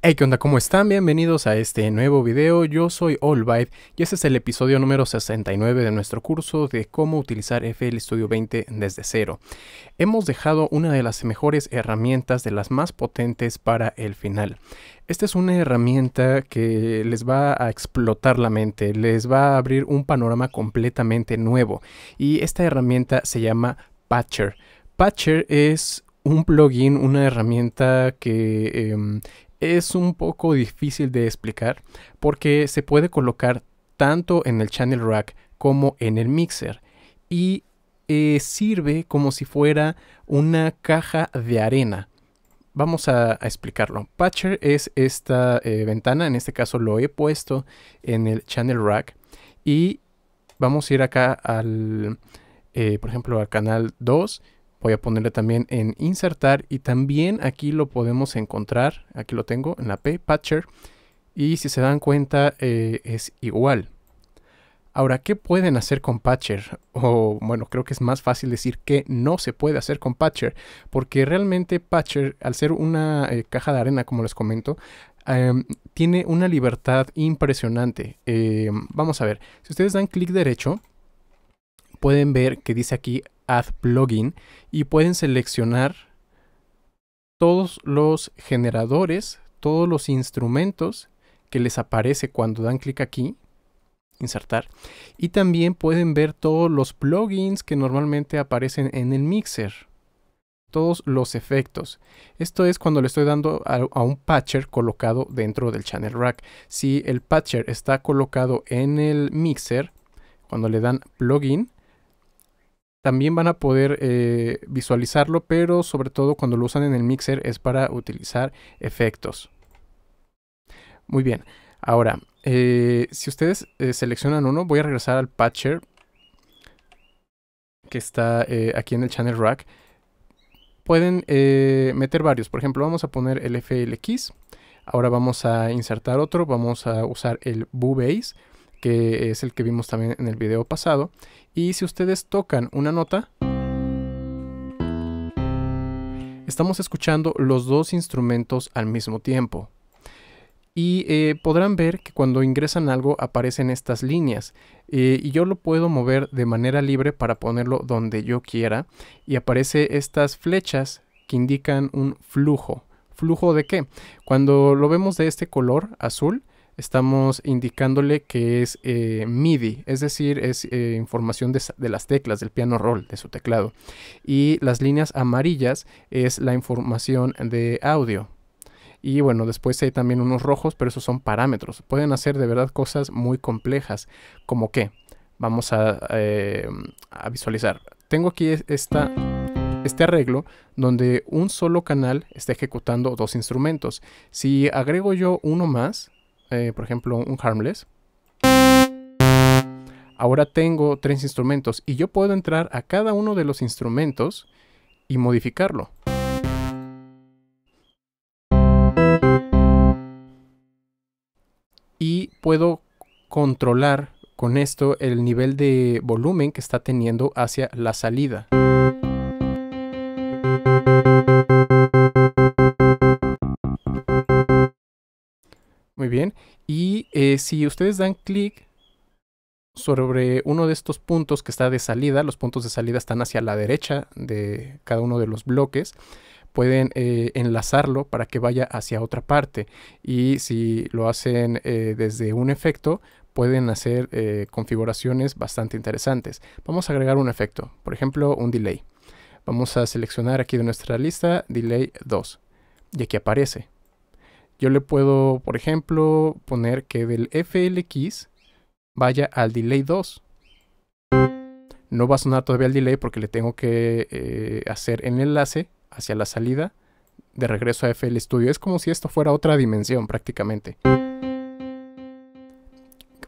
Hey, ¿qué onda? ¿Cómo están? Bienvenidos a este nuevo video. Yo soy Allbyte y este es el episodio número 69 de nuestro curso de cómo utilizar FL Studio 20 desde cero. Hemos dejado una de las mejores herramientas, de las más potentes para el final. Esta es una herramienta que les va a explotar la mente, les va a abrir un panorama completamente nuevo. Y esta herramienta se llama Patcher. Patcher es un plugin, una herramienta que em, es un poco difícil de explicar porque se puede colocar tanto en el channel rack como en el mixer y eh, sirve como si fuera una caja de arena. Vamos a, explicarlo. Patcher es esta eh, ventana, en este caso lo he puesto en el channel rack y vamos a ir acá al, eh, por ejemplo, al canal 2 Voy a ponerle también en insertar y también aquí lo podemos encontrar, aquí lo tengo en la P, Patcher. Y si se dan cuenta eh, es igual. Ahora, ¿qué pueden hacer con Patcher? O bueno, creo que es más fácil decir que no se puede hacer con Patcher, porque realmente Patcher, al ser una eh, caja de arena, como les comento, em, tiene una libertad impresionante. Em, vamos a ver, si ustedes dan clic derecho, pueden ver que dice aquí Add Plugin y pueden seleccionar todos los generadores, todos los instrumentos que les aparece cuando dan clic aquí, insertar, y también pueden ver todos los plugins que normalmente aparecen en el mixer, todos los efectos. Esto es cuando le estoy dando a, un patcher colocado dentro del channel rack. Si el patcher está colocado en el mixer, cuando le dan plugin, también van a poder eh, visualizarlo, pero sobre todo cuando lo usan en el mixer es para utilizar efectos. Muy bien, ahora, eh, si ustedes eh, seleccionan uno, voy a regresar al patcher que está aquí en el channel rack. Pueden meter varios, por ejemplo, vamos a poner el FLX. Ahora vamos a insertar otro, vamos a usar el Base que es el que vimos también en el video pasado. Y si ustedes tocan una nota, estamos escuchando los dos instrumentos al mismo tiempo. Y eh, podrán ver que cuando ingresan algo aparecen estas líneas. Eh, y yo lo puedo mover de manera libre para ponerlo donde yo quiera. Y aparece estas flechas que indican un flujo. ¿Flujo de qué? Cuando lo vemos de este color azul, estamos indicándole que es eh, MIDI, es decir, es eh, información de, las teclas, del piano roll, de su teclado. Y las líneas amarillas es la información de audio. Y bueno, después hay también unos rojos, pero esos son parámetros. Pueden hacer de verdad cosas muy complejas, como que vamos eh, a, visualizar. Tengo aquí este arreglo donde un solo canal está ejecutando dos instrumentos. Si agrego yo uno más, eh, por ejemplo, un harmless. Ahora tengo tres instrumentos y yo puedo entrar a cada uno de los instrumentos y modificarlo. Y puedo controlar con esto el nivel de volumen que está teniendo hacia la salida. Y eh, si ustedes dan clic sobre uno de estos puntos que está de salida, los puntos de salida están hacia la derecha de cada uno de los bloques, pueden eh, enlazarlo para que vaya hacia otra parte. Y si lo hacen eh, desde un efecto, pueden hacer configuraciones bastante interesantes. Vamos a agregar un efecto, por ejemplo, un delay. Vamos a seleccionar aquí de nuestra lista delay 2 y aquí aparece. Yo le puedo, por ejemplo, poner que del FLX vaya al delay 2. No va a sonar todavía el delay porque le tengo que eh, hacer el enlace hacia la salida de regreso a FL Studio. Es como si esto fuera otra dimensión prácticamente.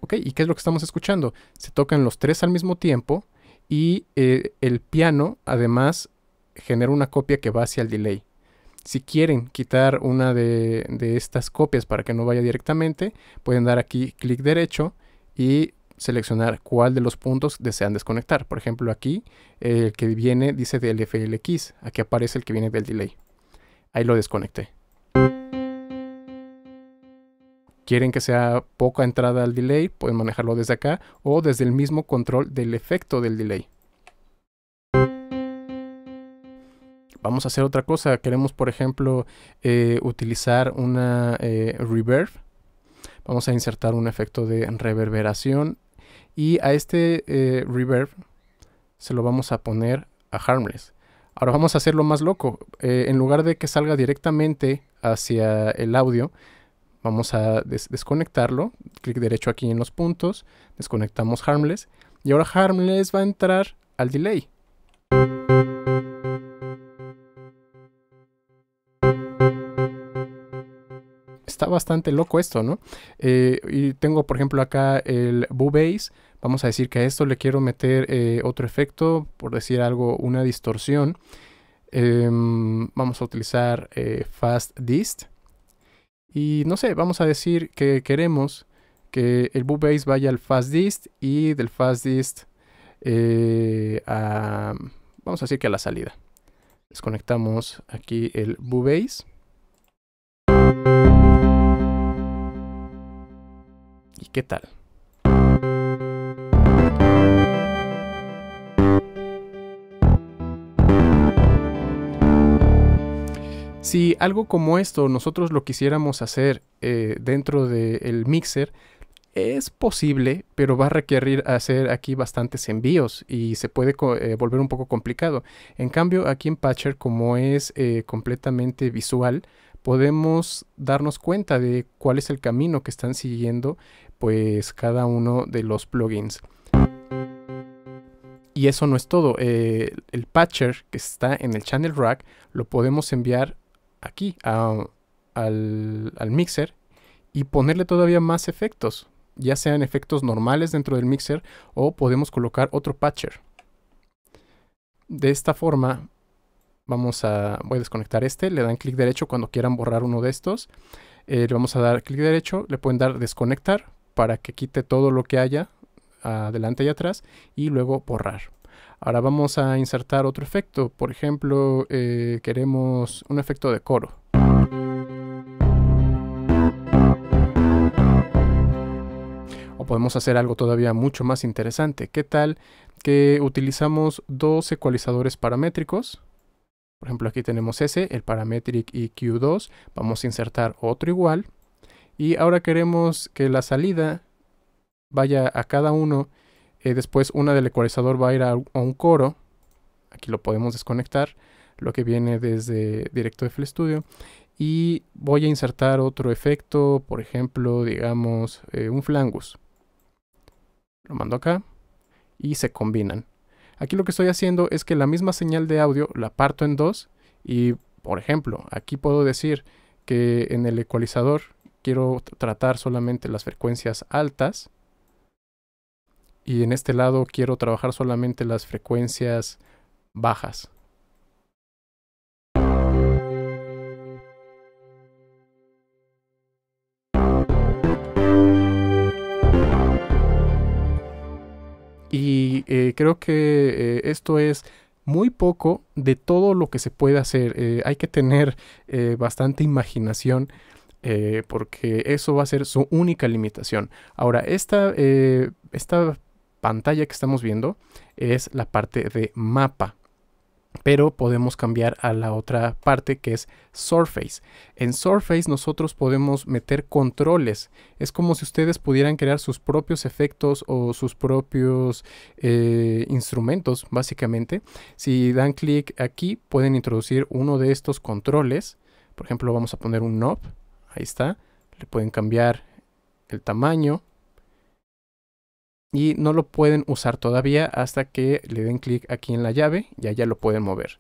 Ok, ¿y qué es lo que estamos escuchando? Se tocan los tres al mismo tiempo y eh, el piano además genera una copia que va hacia el delay. Si quieren quitar una de, estas copias para que no vaya directamente, pueden dar aquí clic derecho y seleccionar cuál de los puntos desean desconectar. Por ejemplo, aquí el que viene dice del FLX, aquí aparece el que viene del delay. Ahí lo desconecté. Quieren que sea poca entrada al delay, pueden manejarlo desde acá o desde el mismo control del efecto del delay. vamos a hacer otra cosa. Queremos, por ejemplo, eh, utilizar una eh, reverb. Vamos a insertar un efecto de reverberación. Y a este eh, reverb se lo vamos a poner a Harmless. Ahora vamos a hacerlo más loco. en lugar de que salga directamente hacia el audio, vamos a desconectarlo. Clic derecho aquí en los puntos. Desconectamos Harmless. Y ahora Harmless va a entrar al delay. está bastante loco esto, ¿no? Eh, y tengo, por ejemplo, acá el Boo Vamos a decir que a esto le quiero meter eh, otro efecto, por decir algo, una distorsión. Em, vamos a utilizar eh, Fast Dist. Y no sé, vamos a decir que queremos que el Boo vaya al Fast Dist y del Fast Dist a, vamos a decir que a la salida. Desconectamos aquí el Boo ¿Qué tal? Si algo como esto nosotros lo quisiéramos hacer eh, dentro del mixer, es posible, pero va a requerir hacer aquí bastantes envíos y se puede eh, volver un poco complicado. En cambio, aquí en Patcher, como es eh, completamente visual, podemos darnos cuenta de cuál es el camino que están siguiendo pues cada uno de los plugins. Y eso no es todo. Eh, el patcher que está en el channel rack lo podemos enviar aquí al, mixer y ponerle todavía más efectos, ya sean efectos normales dentro del mixer o podemos colocar otro patcher. De esta forma vamos a, voy a desconectar este, le dan clic derecho cuando quieran borrar uno de estos, eh, le vamos a dar clic derecho, le pueden dar desconectar para que quite todo lo que haya adelante y atrás y luego borrar. Ahora vamos a insertar otro efecto, por ejemplo eh, queremos un efecto de coro. O podemos hacer algo todavía mucho más interesante. ¿Qué tal que utilizamos dos ecualizadores paramétricos? Por ejemplo aquí tenemos ese, el Parametric EQ2. Vamos a insertar otro igual y ahora queremos que la salida vaya a cada uno. Eh, después una del ecualizador va a ir a, un coro. Aquí lo podemos desconectar, lo que viene desde Directo de FL Studio. Y voy a insertar otro efecto, por ejemplo, digamos, eh, un flangus. Lo mando acá y se combinan. Aquí lo que estoy haciendo es que la misma señal de audio la parto en dos y, por ejemplo, aquí puedo decir que en el ecualizador quiero tratar solamente las frecuencias altas. Y en este lado quiero trabajar solamente las frecuencias bajas. Y eh, creo que eh, esto es muy poco de todo lo que se puede hacer. Eh, hay que tener bastante imaginación eh, porque eso va a ser su única limitación. Ahora, esta, eh, esta pantalla que estamos viendo es la parte de mapa pero podemos cambiar a la otra parte que es Surface. En Surface nosotros podemos meter controles. Es como si ustedes pudieran crear sus propios efectos o sus propios eh, instrumentos, básicamente. Si dan clic aquí, pueden introducir uno de estos controles. Por ejemplo, vamos a poner un knob Ahí está. Le pueden cambiar el tamaño. Y no lo pueden usar todavía hasta que le den clic aquí en la llave y allá lo pueden mover.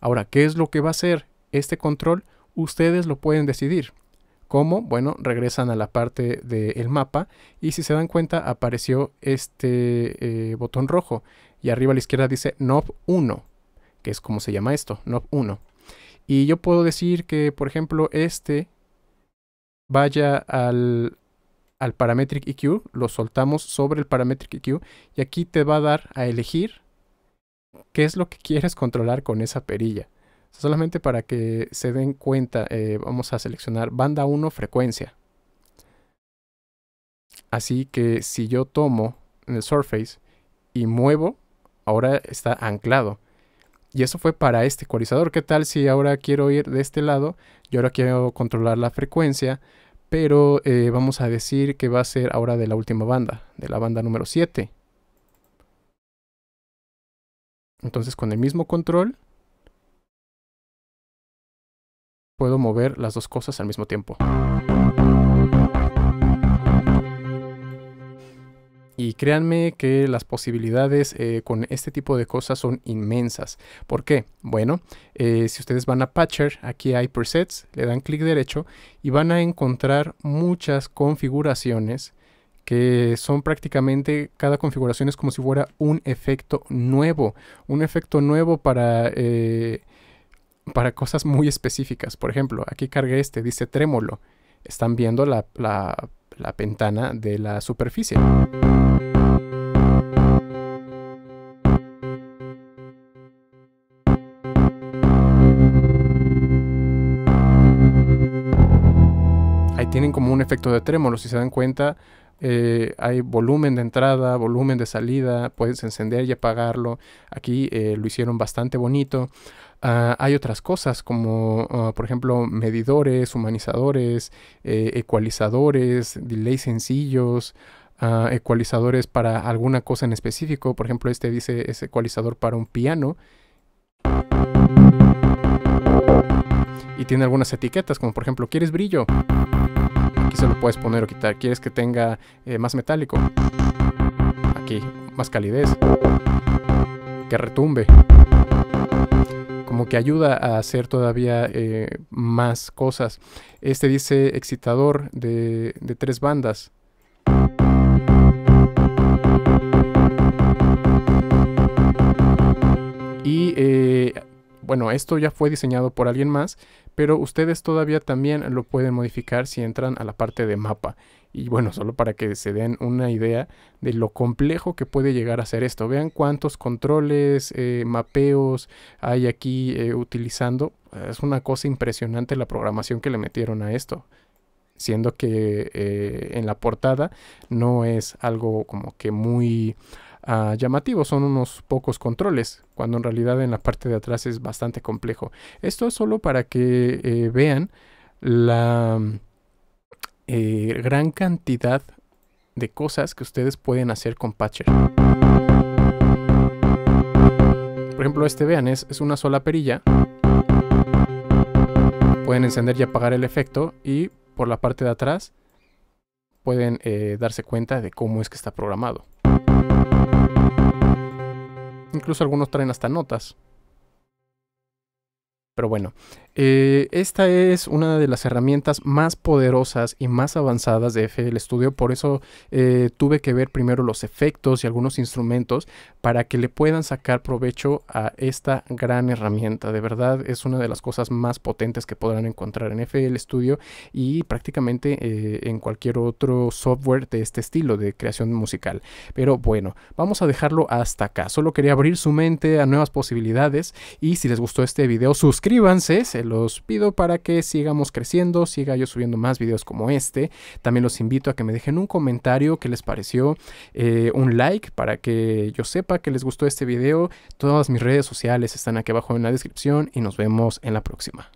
Ahora, ¿qué es lo que va a hacer este control? Ustedes lo pueden decidir. ¿Cómo? Bueno, regresan a la parte del mapa y si se dan cuenta apareció este eh, botón rojo y arriba a la izquierda dice knob 1, que es como se llama esto, knob 1. Y yo puedo decir que, por ejemplo, este vaya al, parametric EQ, lo soltamos sobre el parametric EQ y aquí te va a dar a elegir qué es lo que quieres controlar con esa perilla. Solamente para que se den cuenta, eh, vamos a seleccionar banda 1 frecuencia. Así que si yo tomo en el Surface y muevo, ahora está anclado. Y eso fue para este ecualizador. ¿Qué tal si ahora quiero ir de este lado? Yo ahora quiero controlar la frecuencia, pero eh, vamos a decir que va a ser ahora de la última banda, de la banda número 7. Entonces con el mismo control puedo mover las dos cosas al mismo tiempo. Y créanme que las posibilidades eh, con este tipo de cosas son inmensas. ¿Por qué? Bueno, eh, si ustedes van a Patcher, aquí hay presets, le dan clic derecho y van a encontrar muchas configuraciones que son prácticamente cada configuración es como si fuera un efecto nuevo, un efecto nuevo para, eh, para cosas muy específicas. Por ejemplo, aquí cargué este, dice trémolo. Están viendo la la ventana de la superficie. Ahí tienen como un efecto de trémolo, si se dan cuenta, eh, hay volumen de entrada, volumen de salida, puedes encender y apagarlo. Aquí eh, lo hicieron bastante bonito. Ah, hay otras cosas como, ah, por ejemplo, medidores, humanizadores, eh, ecualizadores, delay sencillos. Ah, ecualizadores para alguna cosa en específico, por ejemplo este dice es ecualizador para un piano y tiene algunas etiquetas como por ejemplo quieres brillo se lo puedes poner o quitar. ¿Quieres que tenga eh, más metálico? Aquí, más calidez. Que retumbe. Como que ayuda a hacer todavía eh, más cosas. Este dice excitador de, tres bandas. Y eh, bueno, esto ya fue diseñado por alguien más, pero ustedes todavía también lo pueden modificar si entran a la parte de mapa. Y bueno, solo para que se den una idea de lo complejo que puede llegar a ser esto. Vean cuántos controles, eh, mapeos hay aquí eh, utilizando. Es una cosa impresionante la programación que le metieron a esto siendo que eh, en la portada no es algo como que muy Ah, llamativos, son unos pocos controles, cuando en realidad en la parte de atrás es bastante complejo. Esto es solo para que eh, vean la eh, gran cantidad de cosas que ustedes pueden hacer con Patcher. Por ejemplo, este vean, es, es una sola perilla. Pueden encender y apagar el efecto y por la parte de atrás pueden eh, darse cuenta de cómo es que está programado. Incluso algunos traen hasta notas. Pero bueno, eh, esta es una de las herramientas más poderosas y más avanzadas de FL Studio, por eso eh, tuve que ver primero los efectos y algunos instrumentos para que le puedan sacar provecho a esta gran herramienta. De verdad es una de las cosas más potentes que podrán encontrar en FL Studio y prácticamente eh, en cualquier otro software de este estilo de creación musical. Pero bueno, vamos a dejarlo hasta acá. Solo quería abrir su mente a nuevas posibilidades y si les gustó este video, suscríbanse suscríbanse, se los pido para que sigamos creciendo, siga yo subiendo más videos como este. También los invito a que me dejen un comentario que les pareció, eh, un like para que yo sepa que les gustó este video. Todas mis redes sociales están aquí abajo en la descripción y nos vemos en la próxima.